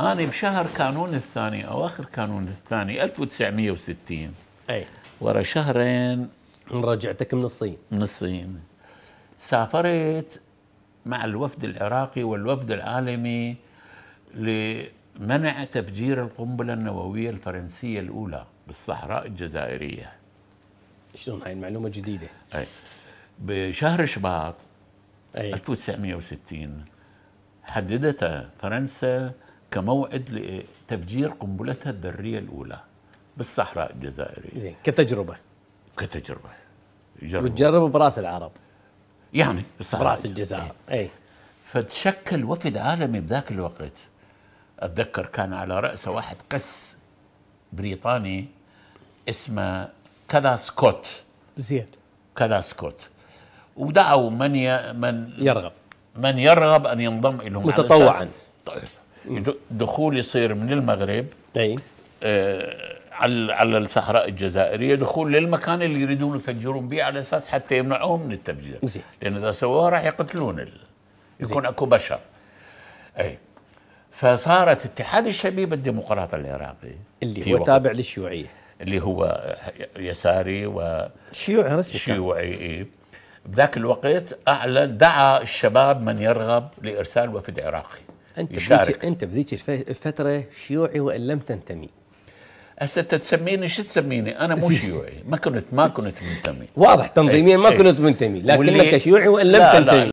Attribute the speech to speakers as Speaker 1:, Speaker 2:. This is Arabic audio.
Speaker 1: انا بشهر كانون الثاني اواخر كانون الثاني 1960 اي ورا شهرين من رجعتك من الصين من الصين سافرت مع الوفد العراقي والوفد العالمي لمنع تفجير القنبله النوويه الفرنسيه الاولى بالصحراء الجزائريه شلون هاي المعلومه جديده اي بشهر شباط أي. 1960 حددت فرنسا كموعد لتفجير قنبلتها الذرية الأولى بالصحراء الجزائرية زين كتجربة كتجربة وتجرب براس العرب يعني بالصحراء براس الجزائر اي, أي. فتشكل وفد عالمي بذاك الوقت اتذكر كان على راسه واحد قس بريطاني اسمه كذا سكوت زين كذا سكوت ودعوا من ي... من يرغب من يرغب ان ينضم اليهم متطوعا طيب. يعني دخول يصير من المغرب اي آه على على الصحراء الجزائريه دخول للمكان اللي يريدون يفجرون به على اساس حتى يمنعوهم من التفجير لان اذا سووها راح يقتلون ال... يكون اكو بشر اي فصارت اتحاد الشبيبه الديمقراطي العراقي اللي هو تابع للشيوعيه اللي هو يساري و شيوعي رسمي شيوعي اي بذاك الوقت اعلن دعا الشباب من يرغب لارسال وفد عراقي انت يشارك انت بذيك الفتره شيوعي وان لم تنتمي هسه انت تسميني شو تسميني؟ انا مو شيوعي، ما كنت ما كنت منتمي واضح تنظيميا ما إيه. كنت منتمي، لكنك شيوعي وان لم تنتمي